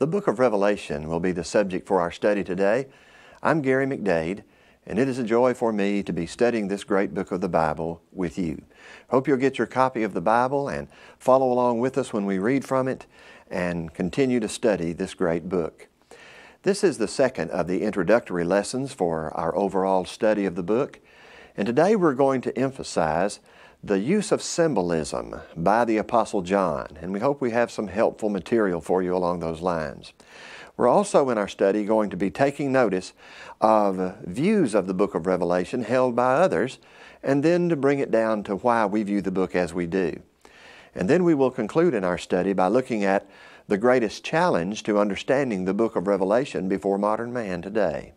The book of Revelation will be the subject for our study today. I'm Gary McDade, and it is a joy for me to be studying this great book of the Bible with you. Hope you'll get your copy of the Bible and follow along with us when we read from it and continue to study this great book. This is the second of the introductory lessons for our overall study of the book, and today we're going to emphasize the use of symbolism by the Apostle John, and we hope we have some helpful material for you along those lines. We're also in our study going to be taking notice of views of the book of Revelation held by others, and then to bring it down to why we view the book as we do. And then we will conclude in our study by looking at the greatest challenge to understanding the book of Revelation before modern man today.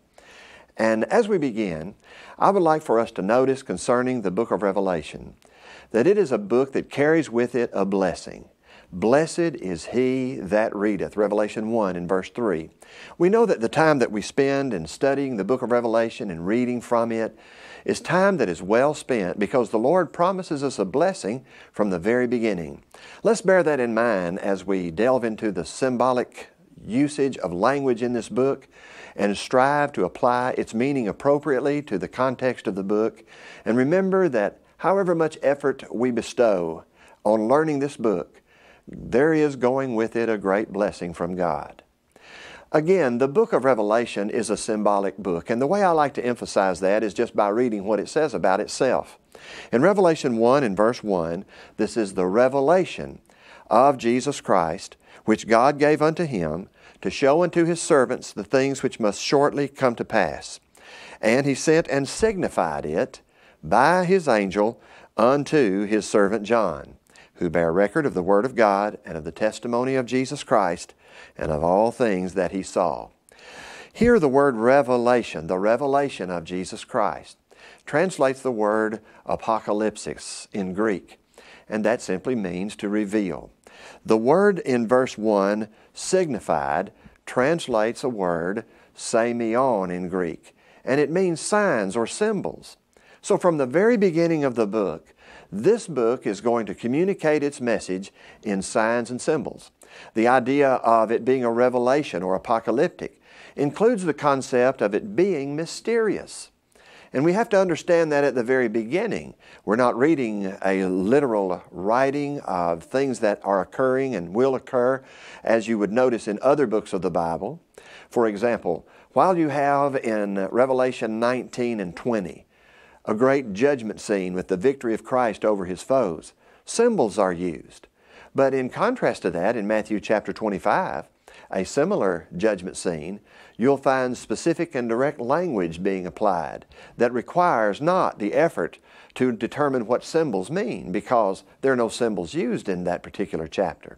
And as we begin, I would like for us to notice concerning the book of Revelation that it is a book that carries with it a blessing. Blessed is he that readeth. Revelation 1 and verse 3. We know that the time that we spend in studying the book of Revelation and reading from it is time that is well spent because the Lord promises us a blessing from the very beginning. Let's bear that in mind as we delve into the symbolic usage of language in this book and strive to apply its meaning appropriately to the context of the book. And remember that however much effort we bestow on learning this book, there is going with it a great blessing from God. Again, the book of Revelation is a symbolic book, and the way I like to emphasize that is just by reading what it says about itself. In Revelation 1 and verse 1, this is the revelation of Jesus Christ, which God gave unto him to show unto his servants the things which must shortly come to pass. And he sent and signified it by his angel unto his servant John, who bare record of the word of God and of the testimony of Jesus Christ and of all things that he saw. Here, the word revelation, the revelation of Jesus Christ, translates the word apocalypsis in Greek, and that simply means to reveal. The word in verse 1, signified, translates a word, samion in Greek, and it means signs or symbols. So, from the very beginning of the book, this book is going to communicate its message in signs and symbols. The idea of it being a revelation or apocalyptic includes the concept of it being mysterious. And we have to understand that at the very beginning. We're not reading a literal writing of things that are occurring and will occur, as you would notice in other books of the Bible. For example, while you have in Revelation 19 and 20, a great judgment scene with the victory of Christ over his foes. Symbols are used. But in contrast to that, in Matthew chapter 25, a similar judgment scene, you'll find specific and direct language being applied that requires not the effort to determine what symbols mean because there are no symbols used in that particular chapter.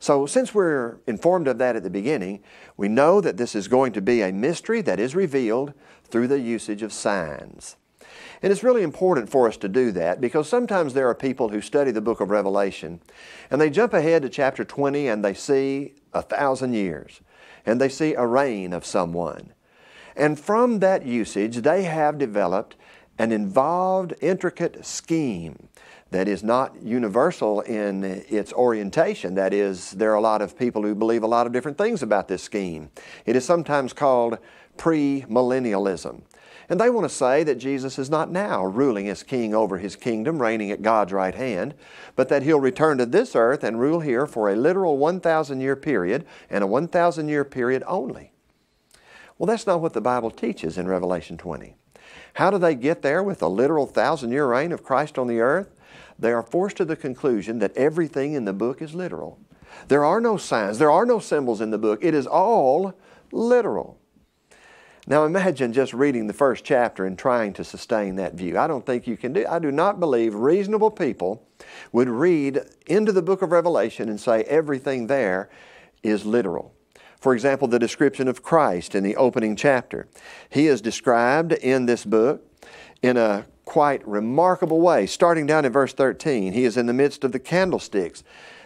So, since we're informed of that at the beginning, we know that this is going to be a mystery that is revealed through the usage of signs. And it's really important for us to do that because sometimes there are people who study the book of Revelation and they jump ahead to chapter 20 and they see a thousand years and they see a reign of someone. And from that usage, they have developed an involved, intricate scheme that is not universal in its orientation. That is, there are a lot of people who believe a lot of different things about this scheme. It is sometimes called premillennialism. And they want to say that Jesus is not now ruling as king over his kingdom, reigning at God's right hand, but that he'll return to this earth and rule here for a literal 1,000 year period and a 1,000 year period only. Well, that's not what the Bible teaches in Revelation 20. How do they get there with a literal thousand year reign of Christ on the earth? They are forced to the conclusion that everything in the book is literal. There are no signs, there are no symbols in the book. It is all literal. Now imagine just reading the first chapter and trying to sustain that view. I don't think you can do I do not believe reasonable people would read into the book of Revelation and say everything there is literal. For example, the description of Christ in the opening chapter. He is described in this book in a quite remarkable way. Starting down in verse 13, he is in the midst of the candlesticks.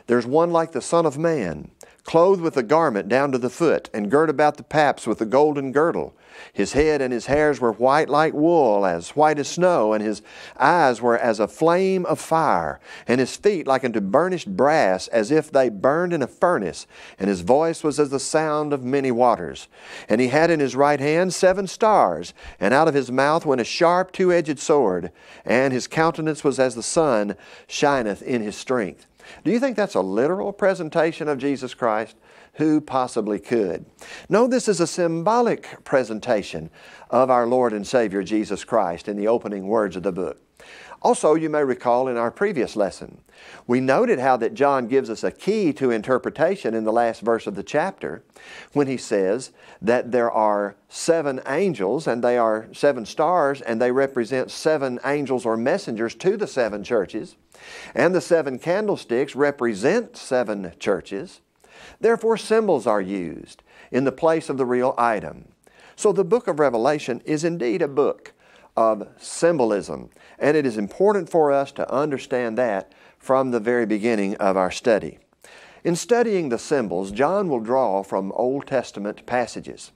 There's one like the Son of Man clothed with a garment down to the foot, and girt about the paps with a golden girdle. His head and his hairs were white like wool, as white as snow, and his eyes were as a flame of fire, and his feet like unto burnished brass, as if they burned in a furnace, and his voice was as the sound of many waters. And he had in his right hand seven stars, and out of his mouth went a sharp two edged sword, and his countenance was as the sun shineth in his strength. Do you think that's a literal presentation of Jesus Christ? Who possibly could? No, this is a symbolic presentation of our Lord and Savior Jesus Christ in the opening words of the book. Also, you may recall in our previous lesson, we noted how that John gives us a key to interpretation in the last verse of the chapter when he says that there are seven angels and they are seven stars and they represent seven angels or messengers to the seven churches. And the seven candlesticks represent seven churches. Therefore, symbols are used in the place of the real item. So the book of Revelation is indeed a book of symbolism. And it is important for us to understand that from the very beginning of our study. In studying the symbols, John will draw from Old Testament passages.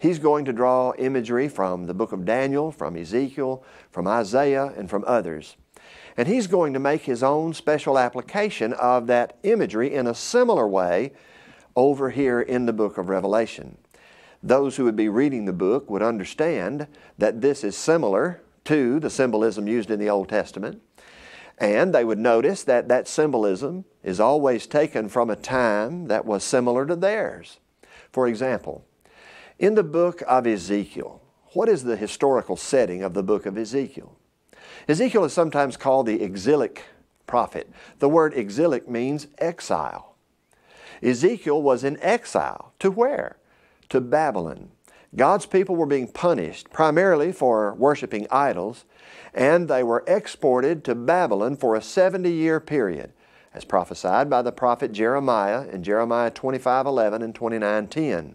He's going to draw imagery from the book of Daniel, from Ezekiel, from Isaiah, and from others. And he's going to make his own special application of that imagery in a similar way over here in the book of Revelation those who would be reading the book would understand that this is similar to the symbolism used in the Old Testament. And they would notice that that symbolism is always taken from a time that was similar to theirs. For example, in the book of Ezekiel, what is the historical setting of the book of Ezekiel? Ezekiel is sometimes called the exilic prophet. The word exilic means exile. Ezekiel was in exile. To where? to Babylon. God's people were being punished primarily for worshiping idols, and they were exported to Babylon for a 70 year period, as prophesied by the prophet Jeremiah in Jeremiah 25 11 and 29 10.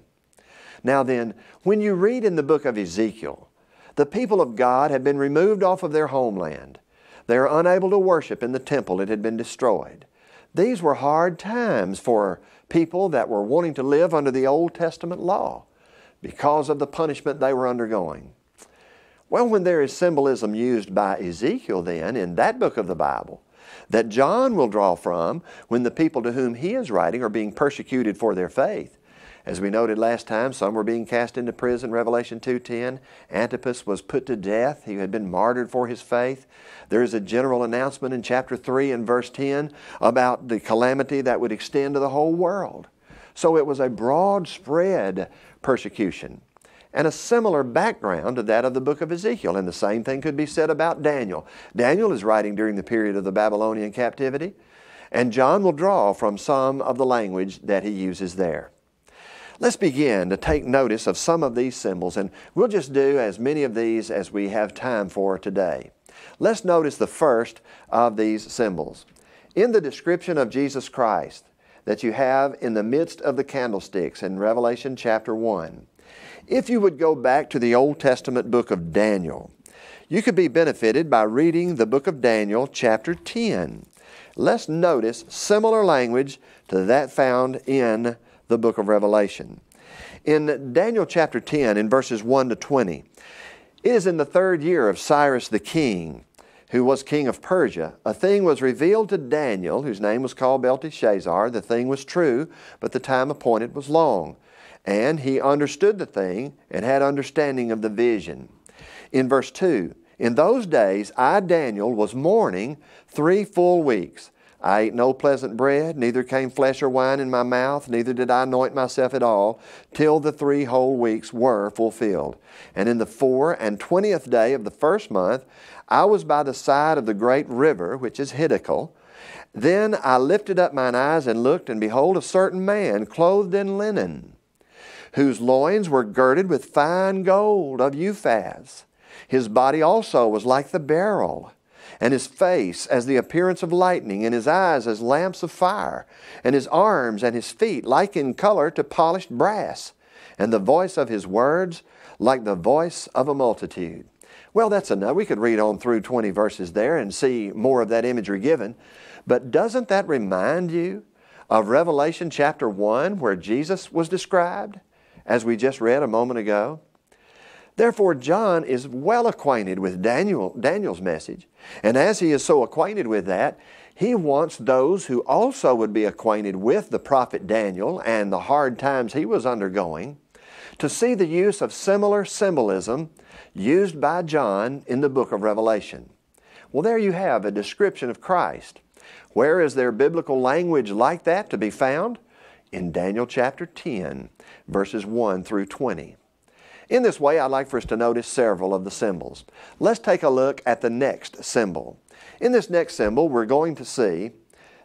Now then, when you read in the book of Ezekiel, the people of God have been removed off of their homeland. They are unable to worship in the temple, it had been destroyed. These were hard times for people that were wanting to live under the Old Testament law because of the punishment they were undergoing. Well, when there is symbolism used by Ezekiel, then, in that book of the Bible, that John will draw from when the people to whom he is writing are being persecuted for their faith, as we noted last time, some were being cast into prison, Revelation 2:10. Antipas was put to death. He had been martyred for his faith. There is a general announcement in chapter 3 and verse 10 about the calamity that would extend to the whole world. So it was a broad spread persecution and a similar background to that of the book of Ezekiel. And the same thing could be said about Daniel. Daniel is writing during the period of the Babylonian captivity, and John will draw from some of the language that he uses there. Let's begin to take notice of some of these symbols, and we'll just do as many of these as we have time for today. Let's notice the first of these symbols. In the description of Jesus Christ that you have in the midst of the candlesticks in Revelation chapter 1, if you would go back to the Old Testament book of Daniel, you could be benefited by reading the book of Daniel, chapter 10. Let's notice similar language to that found in the book of Revelation. In Daniel chapter 10, in verses 1 to 20, it is in the third year of Cyrus the king, who was king of Persia. A thing was revealed to Daniel, whose name was called Belteshazzar. The thing was true, but the time appointed was long. And he understood the thing and had understanding of the vision. In verse 2, in those days I, Daniel, was mourning three full weeks. I ate no pleasant bread, neither came flesh or wine in my mouth, neither did I anoint myself at all, till the three whole weeks were fulfilled. And in the four and twentieth day of the first month, I was by the side of the great river, which is Hiddekel. Then I lifted up mine eyes and looked, and behold, a certain man clothed in linen, whose loins were girded with fine gold of Euphaz. His body also was like the beryl and his face as the appearance of lightning, and his eyes as lamps of fire, and his arms and his feet like in color to polished brass, and the voice of his words like the voice of a multitude. Well, that's enough. We could read on through 20 verses there and see more of that imagery given. But doesn't that remind you of Revelation chapter 1 where Jesus was described, as we just read a moment ago? Therefore, John is well acquainted with Daniel, Daniel's message. And as he is so acquainted with that, he wants those who also would be acquainted with the prophet Daniel and the hard times he was undergoing to see the use of similar symbolism used by John in the book of Revelation. Well, there you have a description of Christ. Where is there biblical language like that to be found? In Daniel chapter 10, verses 1 through 20. In this way, I'd like for us to notice several of the symbols. Let's take a look at the next symbol. In this next symbol, we're going to see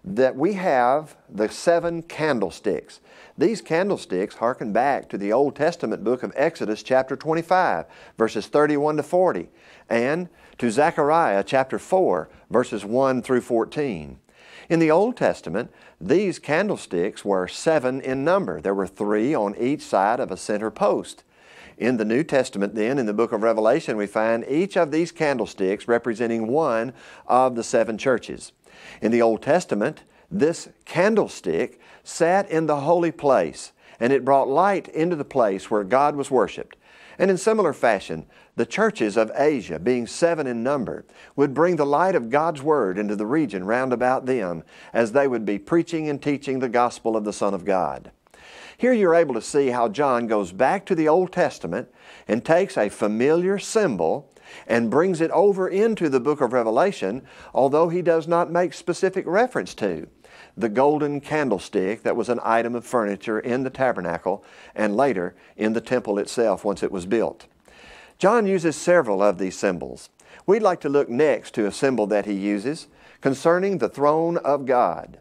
that we have the seven candlesticks. These candlesticks harken back to the Old Testament book of Exodus, chapter 25, verses 31 to 40, and to Zechariah, chapter 4, verses 1 through 14. In the Old Testament, these candlesticks were seven in number. There were three on each side of a center post. In the New Testament, then, in the book of Revelation, we find each of these candlesticks representing one of the seven churches. In the Old Testament, this candlestick sat in the holy place, and it brought light into the place where God was worshiped. And in similar fashion, the churches of Asia, being seven in number, would bring the light of God's Word into the region round about them as they would be preaching and teaching the gospel of the Son of God. Here you're able to see how John goes back to the Old Testament and takes a familiar symbol and brings it over into the book of Revelation, although he does not make specific reference to the golden candlestick that was an item of furniture in the tabernacle and later in the temple itself once it was built. John uses several of these symbols. We'd like to look next to a symbol that he uses concerning the throne of God.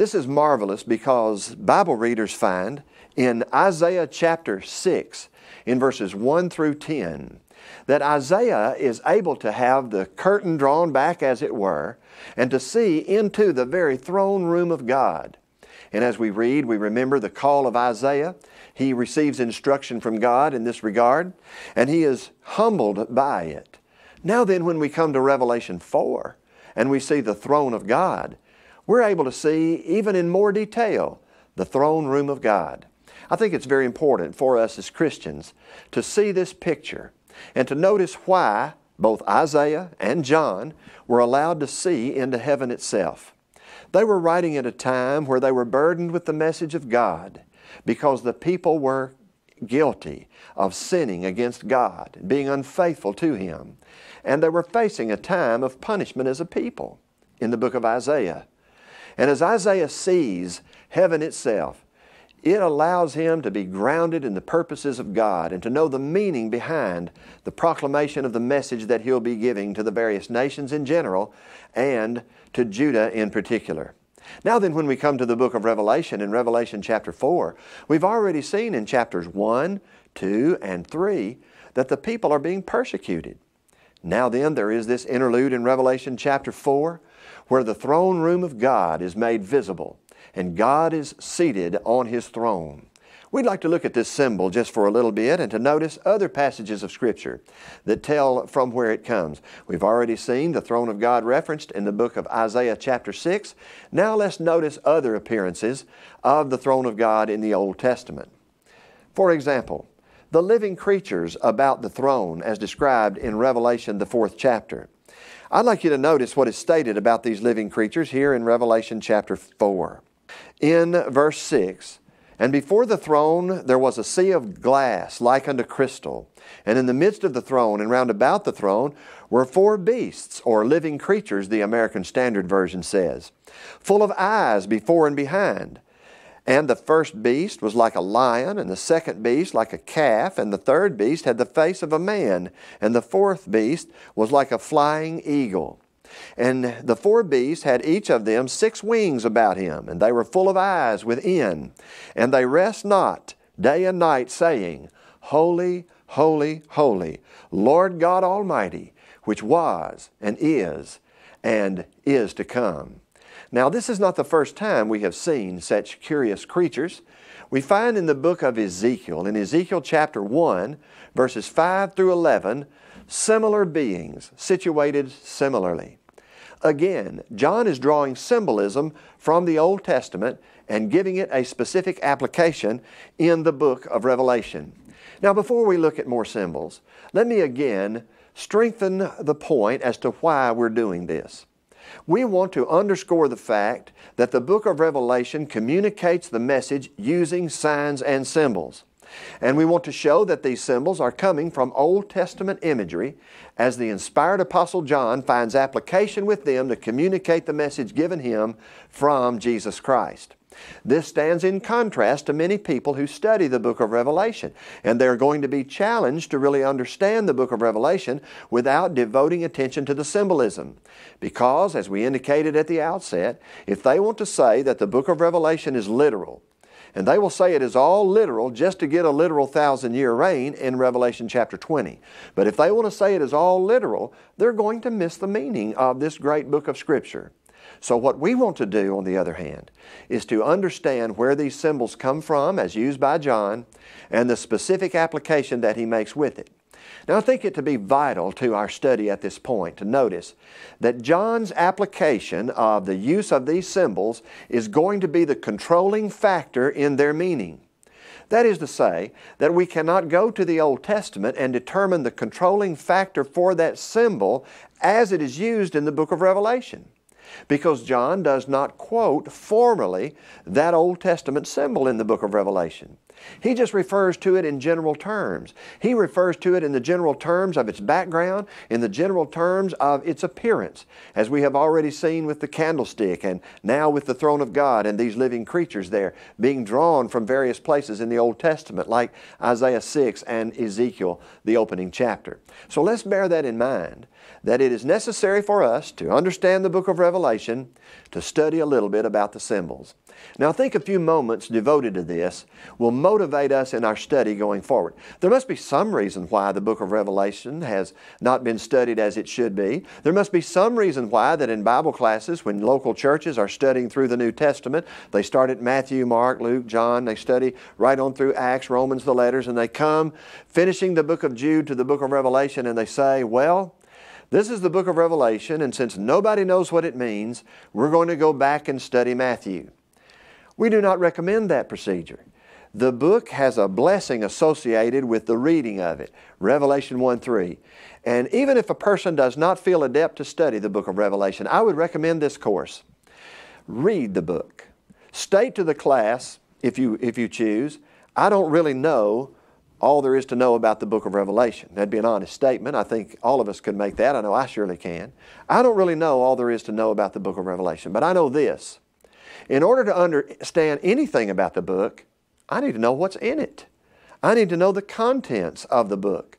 This is marvelous because Bible readers find in Isaiah chapter 6, in verses 1 through 10, that Isaiah is able to have the curtain drawn back, as it were, and to see into the very throne room of God. And as we read, we remember the call of Isaiah. He receives instruction from God in this regard, and he is humbled by it. Now, then, when we come to Revelation 4 and we see the throne of God, we're able to see, even in more detail, the throne room of God. I think it's very important for us as Christians to see this picture and to notice why both Isaiah and John were allowed to see into heaven itself. They were writing at a time where they were burdened with the message of God because the people were guilty of sinning against God, being unfaithful to Him. And they were facing a time of punishment as a people in the book of Isaiah. And as Isaiah sees heaven itself, it allows him to be grounded in the purposes of God and to know the meaning behind the proclamation of the message that he'll be giving to the various nations in general and to Judah in particular. Now, then, when we come to the book of Revelation in Revelation chapter 4, we've already seen in chapters 1, 2, and 3 that the people are being persecuted. Now, then, there is this interlude in Revelation chapter 4 where the throne room of God is made visible and God is seated on His throne. We'd like to look at this symbol just for a little bit and to notice other passages of Scripture that tell from where it comes. We've already seen the throne of God referenced in the book of Isaiah chapter 6. Now let's notice other appearances of the throne of God in the Old Testament. For example, the living creatures about the throne as described in Revelation, the fourth chapter. I'd like you to notice what is stated about these living creatures here in Revelation chapter 4. In verse 6, and before the throne there was a sea of glass like unto crystal. And in the midst of the throne and round about the throne were four beasts, or living creatures, the American Standard Version says, full of eyes before and behind. And the first beast was like a lion, and the second beast like a calf, and the third beast had the face of a man, and the fourth beast was like a flying eagle. And the four beasts had each of them six wings about him, and they were full of eyes within. And they rest not day and night, saying, Holy, holy, holy, Lord God Almighty, which was and is and is to come. Now, this is not the first time we have seen such curious creatures. We find in the book of Ezekiel, in Ezekiel chapter 1, verses 5 through 11, similar beings situated similarly. Again, John is drawing symbolism from the Old Testament and giving it a specific application in the book of Revelation. Now, before we look at more symbols, let me again strengthen the point as to why we're doing this. We want to underscore the fact that the book of Revelation communicates the message using signs and symbols. And we want to show that these symbols are coming from Old Testament imagery as the inspired Apostle John finds application with them to communicate the message given him from Jesus Christ. This stands in contrast to many people who study the book of Revelation, and they're going to be challenged to really understand the book of Revelation without devoting attention to the symbolism. Because, as we indicated at the outset, if they want to say that the book of Revelation is literal, and they will say it is all literal just to get a literal thousand year reign in Revelation chapter 20. But if they want to say it is all literal, they're going to miss the meaning of this great book of Scripture. So, what we want to do, on the other hand, is to understand where these symbols come from, as used by John, and the specific application that he makes with it. Now, I think it to be vital to our study at this point to notice that John's application of the use of these symbols is going to be the controlling factor in their meaning. That is to say, that we cannot go to the Old Testament and determine the controlling factor for that symbol as it is used in the book of Revelation because John does not quote formally that Old Testament symbol in the book of Revelation. He just refers to it in general terms. He refers to it in the general terms of its background, in the general terms of its appearance, as we have already seen with the candlestick and now with the throne of God and these living creatures there being drawn from various places in the Old Testament, like Isaiah 6 and Ezekiel, the opening chapter. So let's bear that in mind that it is necessary for us to understand the book of Revelation to study a little bit about the symbols. Now, I think a few moments devoted to this will motivate us in our study going forward. There must be some reason why the book of Revelation has not been studied as it should be. There must be some reason why that in Bible classes, when local churches are studying through the New Testament, they start at Matthew, Mark, Luke, John, they study right on through Acts, Romans, the letters, and they come finishing the book of Jude to the book of Revelation and they say, well, this is the book of Revelation, and since nobody knows what it means, we're going to go back and study Matthew. We do not recommend that procedure. The book has a blessing associated with the reading of it, Revelation 1 3. And even if a person does not feel adept to study the book of Revelation, I would recommend this course. Read the book. State to the class, if you, if you choose, I don't really know all there is to know about the book of Revelation. That'd be an honest statement. I think all of us could make that. I know I surely can. I don't really know all there is to know about the book of Revelation, but I know this. In order to understand anything about the book, I need to know what's in it. I need to know the contents of the book.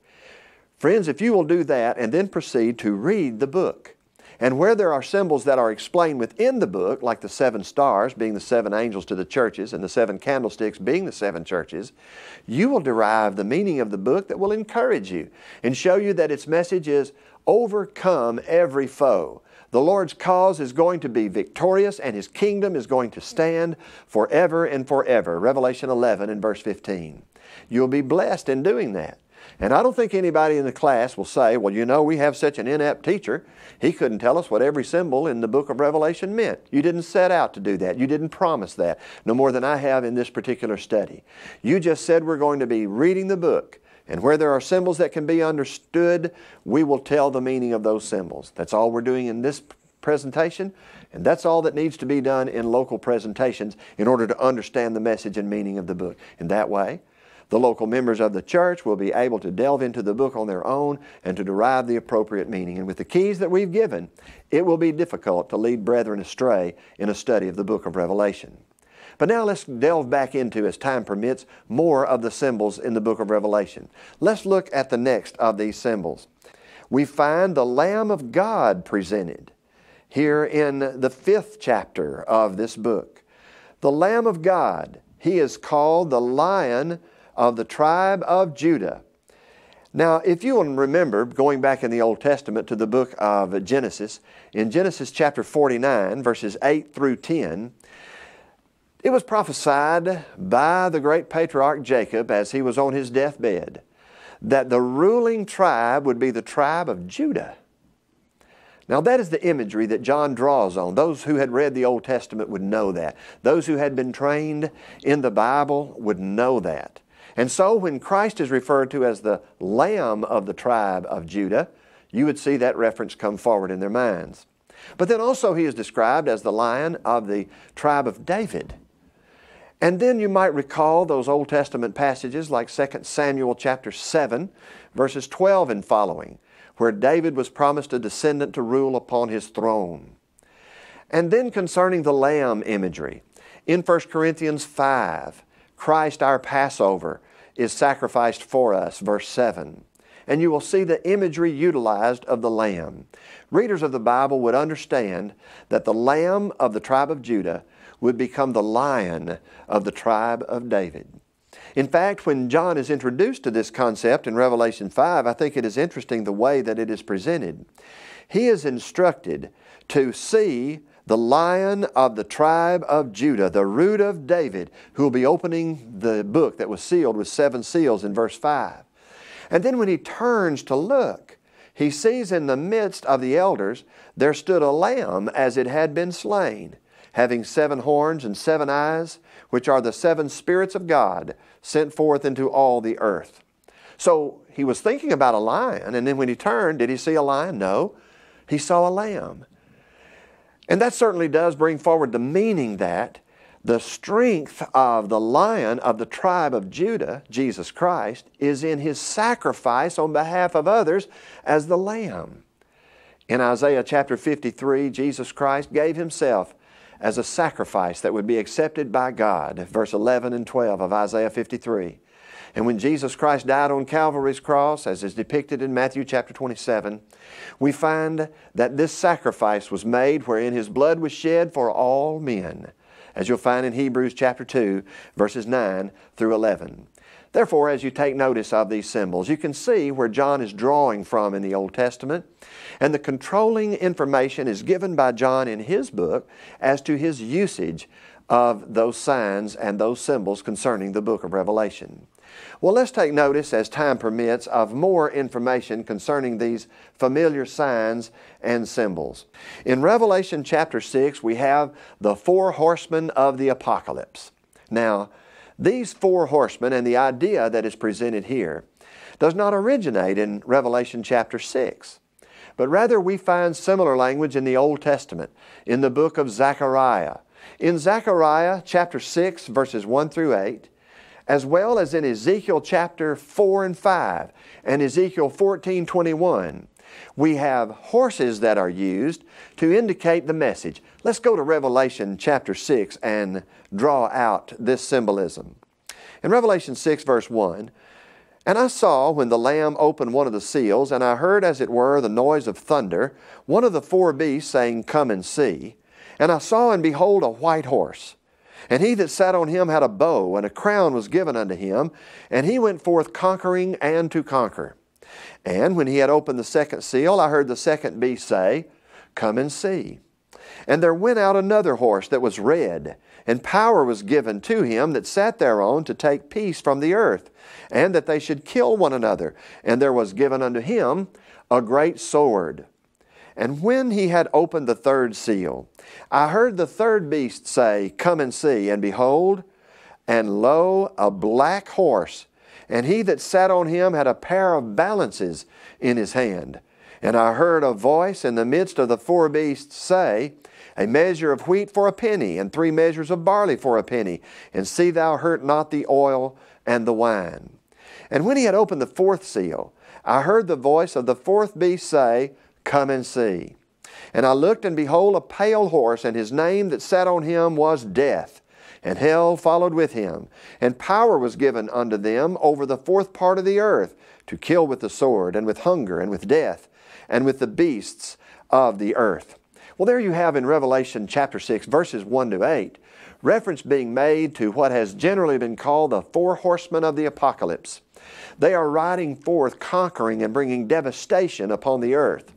Friends, if you will do that and then proceed to read the book, and where there are symbols that are explained within the book, like the seven stars being the seven angels to the churches and the seven candlesticks being the seven churches, you will derive the meaning of the book that will encourage you and show you that its message is overcome every foe. The Lord's cause is going to be victorious and His kingdom is going to stand forever and forever. Revelation 11 and verse 15. You'll be blessed in doing that. And I don't think anybody in the class will say, well, you know, we have such an inept teacher. He couldn't tell us what every symbol in the book of Revelation meant. You didn't set out to do that. You didn't promise that, no more than I have in this particular study. You just said we're going to be reading the book. And where there are symbols that can be understood, we will tell the meaning of those symbols. That's all we're doing in this presentation, and that's all that needs to be done in local presentations in order to understand the message and meaning of the book. In that way, the local members of the church will be able to delve into the book on their own and to derive the appropriate meaning. And with the keys that we've given, it will be difficult to lead brethren astray in a study of the book of Revelation. But now let's delve back into, as time permits, more of the symbols in the book of Revelation. Let's look at the next of these symbols. We find the Lamb of God presented here in the fifth chapter of this book. The Lamb of God, he is called the Lion of the tribe of Judah. Now, if you will remember, going back in the Old Testament to the book of Genesis, in Genesis chapter 49, verses 8 through 10, it was prophesied by the great patriarch Jacob as he was on his deathbed that the ruling tribe would be the tribe of Judah. Now, that is the imagery that John draws on. Those who had read the Old Testament would know that. Those who had been trained in the Bible would know that. And so when Christ is referred to as the Lamb of the tribe of Judah, you would see that reference come forward in their minds. But then also he is described as the lion of the tribe of David. And then you might recall those Old Testament passages like 2 Samuel chapter 7 verses 12 and following where David was promised a descendant to rule upon his throne. And then concerning the lamb imagery in 1 Corinthians 5 Christ our Passover is sacrificed for us, verse 7. And you will see the imagery utilized of the lamb. Readers of the Bible would understand that the lamb of the tribe of Judah would become the lion of the tribe of David. In fact, when John is introduced to this concept in Revelation 5, I think it is interesting the way that it is presented. He is instructed to see the lion of the tribe of Judah, the root of David, who will be opening the book that was sealed with seven seals in verse 5. And then when he turns to look, he sees in the midst of the elders there stood a lamb as it had been slain, having seven horns and seven eyes, which are the seven spirits of God sent forth into all the earth. So he was thinking about a lion, and then when he turned, did he see a lion? No. He saw a lamb. And that certainly does bring forward the meaning that the strength of the lion of the tribe of Judah, Jesus Christ, is in his sacrifice on behalf of others as the lamb. In Isaiah chapter 53, Jesus Christ gave himself as a sacrifice that would be accepted by God, verse 11 and 12 of Isaiah 53. And when Jesus Christ died on Calvary's cross, as is depicted in Matthew chapter 27, we find that this sacrifice was made wherein his blood was shed for all men, as you'll find in Hebrews chapter 2, verses 9 through 11. Therefore, as you take notice of these symbols, you can see where John is drawing from in the Old Testament, and the controlling information is given by John in his book as to his usage of those signs and those symbols concerning the book of Revelation. Well, let's take notice, as time permits, of more information concerning these familiar signs and symbols. In Revelation chapter 6, we have the four horsemen of the apocalypse. Now, these four horsemen and the idea that is presented here does not originate in Revelation chapter 6 but rather we find similar language in the Old Testament, in the book of Zechariah. In Zechariah chapter 6, verses 1 through 8, as well as in Ezekiel chapter 4 and 5 and Ezekiel 14 21. We have horses that are used to indicate the message. Let's go to Revelation chapter 6 and draw out this symbolism. In Revelation 6, verse 1, and I saw when the Lamb opened one of the seals, and I heard as it were the noise of thunder, one of the four beasts saying, Come and see. And I saw and behold a white horse. And he that sat on him had a bow, and a crown was given unto him, and he went forth conquering and to conquer. And when he had opened the second seal, I heard the second beast say, Come and see. And there went out another horse that was red, and power was given to him that sat thereon to take peace from the earth, and that they should kill one another. And there was given unto him a great sword. And when he had opened the third seal, I heard the third beast say, Come and see. And behold, and lo, a black horse. And he that sat on him had a pair of balances in his hand. And I heard a voice in the midst of the four beasts say, A measure of wheat for a penny, and three measures of barley for a penny, and see thou hurt not the oil and the wine. And when he had opened the fourth seal, I heard the voice of the fourth beast say, Come and see. And I looked, and behold, a pale horse, and his name that sat on him was Death. And hell followed with him. And power was given unto them over the fourth part of the earth to kill with the sword, and with hunger, and with death, and with the beasts of the earth. Well, there you have in Revelation chapter 6, verses 1 to 8, reference being made to what has generally been called the four horsemen of the apocalypse. They are riding forth, conquering and bringing devastation upon the earth.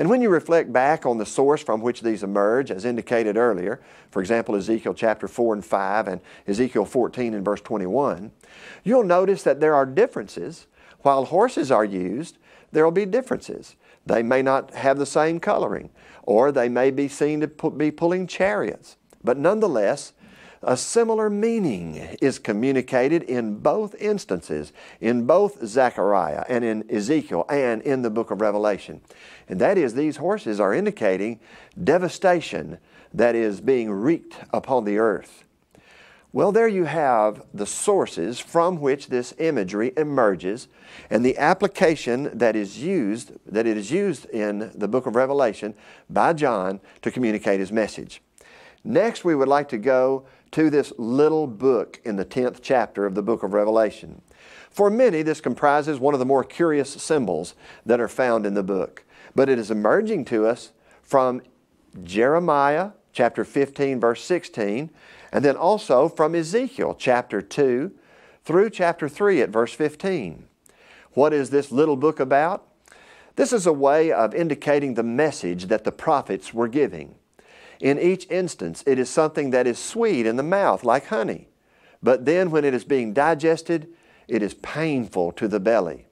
And when you reflect back on the source from which these emerge, as indicated earlier, for example, Ezekiel chapter 4 and 5 and Ezekiel 14 and verse 21, you'll notice that there are differences. While horses are used, there will be differences. They may not have the same coloring, or they may be seen to be pulling chariots. But nonetheless, a similar meaning is communicated in both instances, in both Zechariah and in Ezekiel and in the book of Revelation. And that is, these horses are indicating devastation that is being wreaked upon the earth. Well, there you have the sources from which this imagery emerges and the application that is used, that it is used in the book of Revelation by John to communicate his message. Next, we would like to go to this little book in the 10th chapter of the book of Revelation. For many, this comprises one of the more curious symbols that are found in the book but it is emerging to us from Jeremiah chapter 15, verse 16, and then also from Ezekiel chapter 2 through chapter 3 at verse 15. What is this little book about? This is a way of indicating the message that the prophets were giving. In each instance, it is something that is sweet in the mouth, like honey, but then when it is being digested, it is painful to the belly.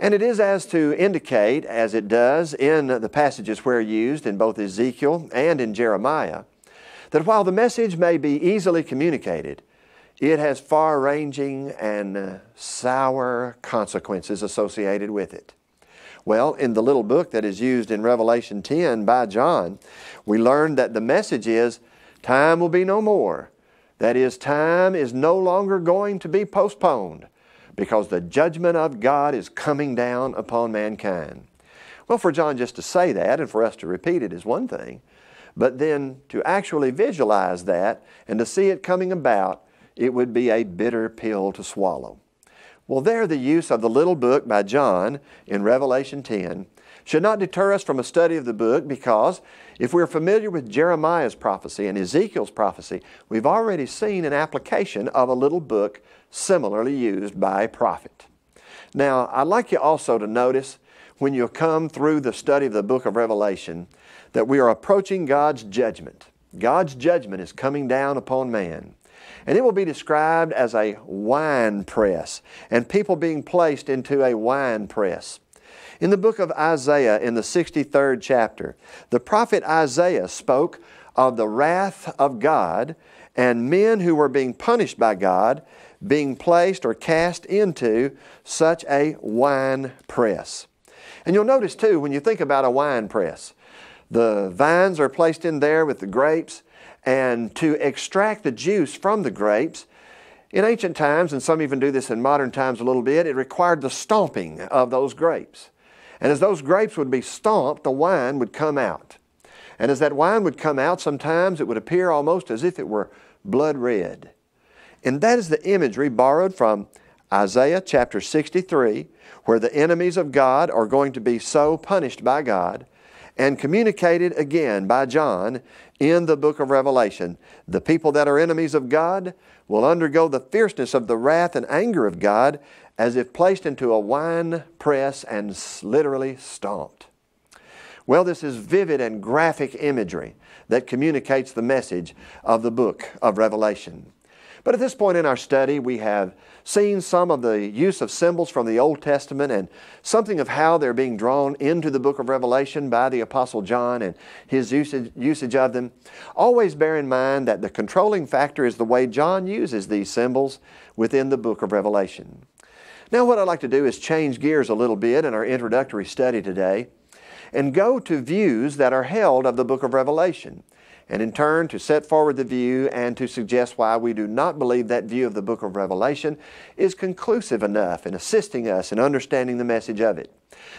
And it is as to indicate, as it does in the passages where used in both Ezekiel and in Jeremiah, that while the message may be easily communicated, it has far ranging and sour consequences associated with it. Well, in the little book that is used in Revelation 10 by John, we learn that the message is time will be no more. That is, time is no longer going to be postponed because the judgment of God is coming down upon mankind. Well, for John just to say that and for us to repeat it is one thing, but then to actually visualize that and to see it coming about, it would be a bitter pill to swallow. Well, there, the use of the little book by John in Revelation 10 should not deter us from a study of the book because if we're familiar with Jeremiah's prophecy and Ezekiel's prophecy, we've already seen an application of a little book similarly used by a prophet. Now, I'd like you also to notice when you come through the study of the book of Revelation that we are approaching God's judgment. God's judgment is coming down upon man. And it will be described as a wine press and people being placed into a wine press. In the book of Isaiah, in the 63rd chapter, the prophet Isaiah spoke of the wrath of God and men who were being punished by God being placed or cast into such a wine press. And you'll notice too, when you think about a wine press, the vines are placed in there with the grapes, and to extract the juice from the grapes, in ancient times, and some even do this in modern times a little bit, it required the stomping of those grapes. And as those grapes would be stomped, the wine would come out. And as that wine would come out, sometimes it would appear almost as if it were blood red. And that is the imagery borrowed from Isaiah chapter 63, where the enemies of God are going to be so punished by God, and communicated again by John in the book of Revelation. The people that are enemies of God will undergo the fierceness of the wrath and anger of God as if placed into a wine press and literally stomped. Well, this is vivid and graphic imagery that communicates the message of the book of Revelation. But at this point in our study, we have seen some of the use of symbols from the Old Testament and something of how they're being drawn into the book of Revelation by the Apostle John and his usage, usage of them. Always bear in mind that the controlling factor is the way John uses these symbols within the book of Revelation. Now, what I'd like to do is change gears a little bit in our introductory study today and go to views that are held of the book of Revelation, and in turn to set forward the view and to suggest why we do not believe that view of the book of Revelation is conclusive enough in assisting us in understanding the message of it.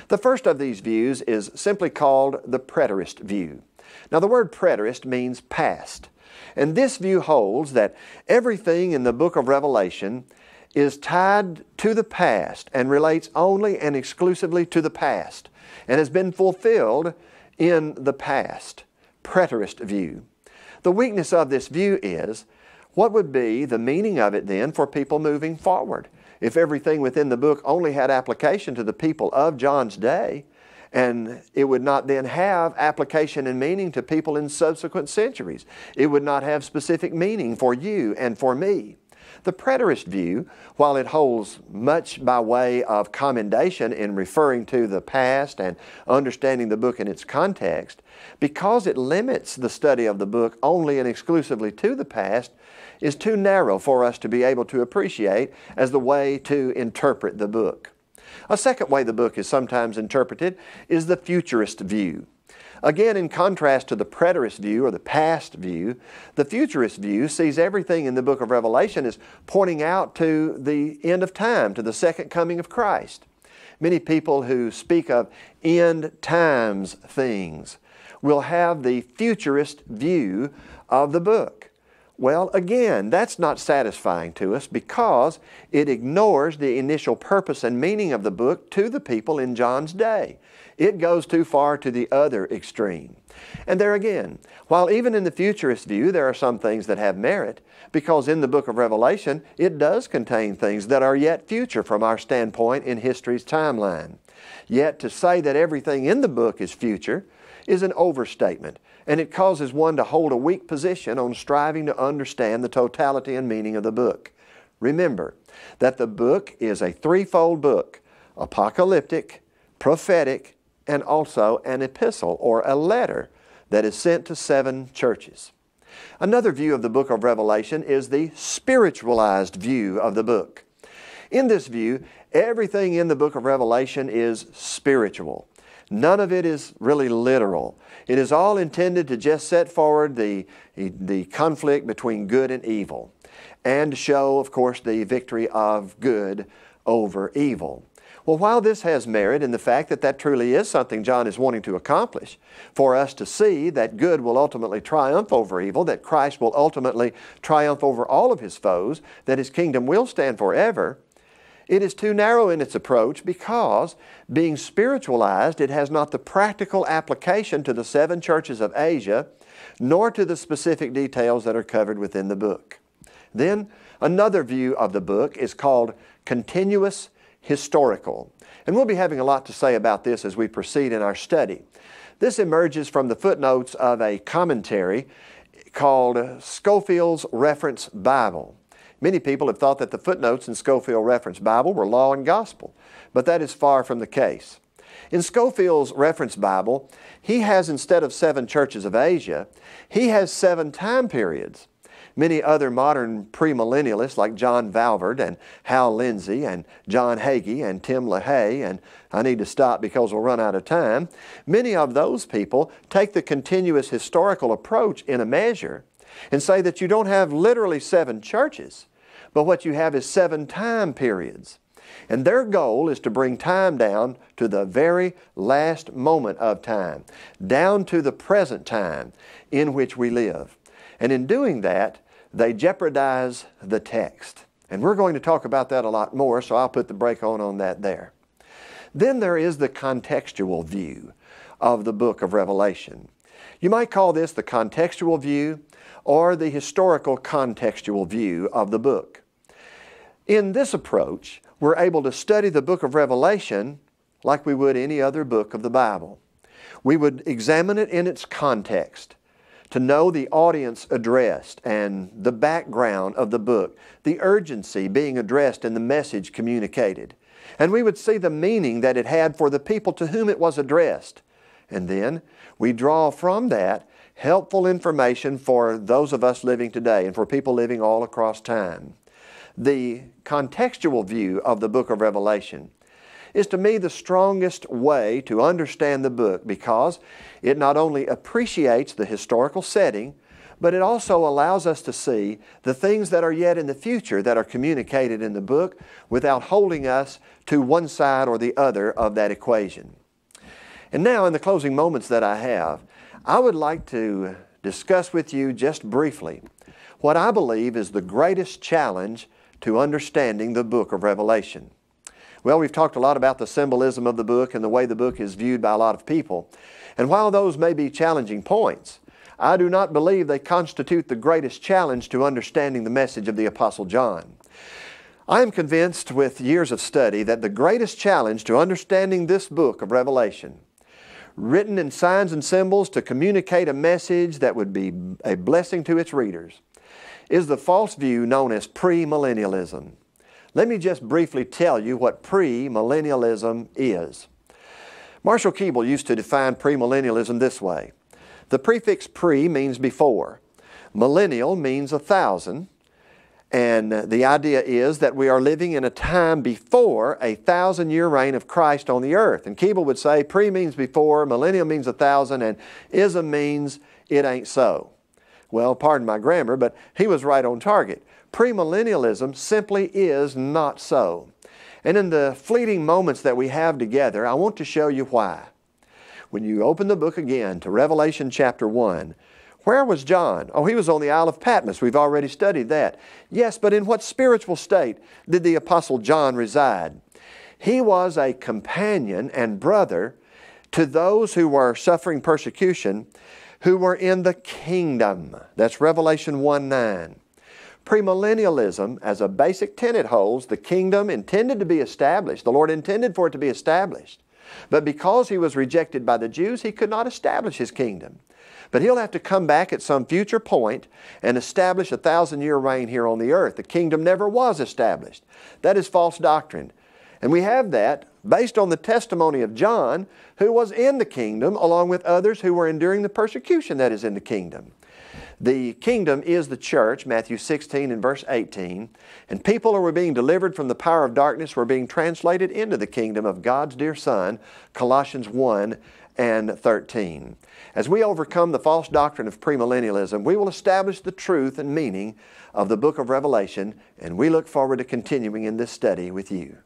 The first of these views is simply called the preterist view. Now, the word preterist means past. And this view holds that everything in the book of Revelation is tied to the past and relates only and exclusively to the past and has been fulfilled in the past, preterist view. The weakness of this view is what would be the meaning of it then for people moving forward? If everything within the book only had application to the people of John's day, and it would not then have application and meaning to people in subsequent centuries. It would not have specific meaning for you and for me. The preterist view, while it holds much by way of commendation in referring to the past and understanding the book in its context, because it limits the study of the book only and exclusively to the past, is too narrow for us to be able to appreciate as the way to interpret the book. A second way the book is sometimes interpreted is the futurist view. Again, in contrast to the preterist view or the past view, the futurist view sees everything in the book of Revelation as pointing out to the end of time, to the second coming of Christ. Many people who speak of end times things will have the futurist view of the book. Well, again, that's not satisfying to us because it ignores the initial purpose and meaning of the book to the people in John's day. It goes too far to the other extreme. And there again, while even in the futurist view there are some things that have merit, because in the book of Revelation it does contain things that are yet future from our standpoint in history's timeline. Yet to say that everything in the book is future is an overstatement and it causes one to hold a weak position on striving to understand the totality and meaning of the book. Remember that the book is a threefold book apocalyptic, prophetic, and also an epistle or a letter that is sent to seven churches. Another view of the book of Revelation is the spiritualized view of the book. In this view, everything in the book of Revelation is spiritual. None of it is really literal. It is all intended to just set forward the, the conflict between good and evil and show, of course, the victory of good over evil. Well, while this has merit in the fact that that truly is something John is wanting to accomplish, for us to see that good will ultimately triumph over evil, that Christ will ultimately triumph over all of his foes, that his kingdom will stand forever, it is too narrow in its approach because, being spiritualized, it has not the practical application to the seven churches of Asia, nor to the specific details that are covered within the book. Then, another view of the book is called continuous historical. And we'll be having a lot to say about this as we proceed in our study. This emerges from the footnotes of a commentary called Schofield's Reference Bible. Many people have thought that the footnotes in Schofield Reference Bible were law and gospel, but that is far from the case. In Schofield's Reference Bible, he has, instead of seven churches of Asia, he has seven time periods. Many other modern premillennialists like John Valvard and Hal Lindsey and John Hagee and Tim LaHaye, and I need to stop because we'll run out of time, many of those people take the continuous historical approach in a measure and say that you don't have literally seven churches, but what you have is seven time periods. And their goal is to bring time down to the very last moment of time, down to the present time in which we live. And in doing that, they jeopardize the text. And we're going to talk about that a lot more, so I'll put the break on on that there. Then there is the contextual view of the book of Revelation. You might call this the contextual view or the historical contextual view of the book. In this approach, we're able to study the book of Revelation like we would any other book of the Bible. We would examine it in its context to know the audience addressed and the background of the book, the urgency being addressed and the message communicated. And we would see the meaning that it had for the people to whom it was addressed. And then we draw from that helpful information for those of us living today and for people living all across time the contextual view of the book of Revelation is to me the strongest way to understand the book because it not only appreciates the historical setting, but it also allows us to see the things that are yet in the future that are communicated in the book without holding us to one side or the other of that equation. And now, in the closing moments that I have, I would like to discuss with you just briefly what I believe is the greatest challenge to understanding the book of Revelation. Well, we've talked a lot about the symbolism of the book and the way the book is viewed by a lot of people. And while those may be challenging points, I do not believe they constitute the greatest challenge to understanding the message of the Apostle John. I am convinced with years of study that the greatest challenge to understanding this book of Revelation, written in signs and symbols to communicate a message that would be a blessing to its readers, is the false view known as premillennialism. Let me just briefly tell you what premillennialism is. Marshall Keeble used to define premillennialism this way. The prefix pre means before. Millennial means a thousand. And the idea is that we are living in a time before a thousand year reign of Christ on the earth. And Keeble would say pre means before, millennial means a thousand, and ism means it ain't so. Well, pardon my grammar, but he was right on target. Premillennialism simply is not so. And in the fleeting moments that we have together, I want to show you why. When you open the book again to Revelation chapter 1, where was John? Oh, he was on the Isle of Patmos. We've already studied that. Yes, but in what spiritual state did the Apostle John reside? He was a companion and brother to those who were suffering persecution who were in the kingdom. That's Revelation 1 9. Premillennialism, as a basic tenet, holds the kingdom intended to be established. The Lord intended for it to be established. But because he was rejected by the Jews, he could not establish his kingdom. But he'll have to come back at some future point and establish a thousand year reign here on the earth. The kingdom never was established. That is false doctrine. And we have that based on the testimony of John, who was in the kingdom, along with others who were enduring the persecution that is in the kingdom. The kingdom is the church, Matthew 16 and verse 18. And people who were being delivered from the power of darkness were being translated into the kingdom of God's dear Son, Colossians 1 and 13. As we overcome the false doctrine of premillennialism, we will establish the truth and meaning of the book of Revelation, and we look forward to continuing in this study with you.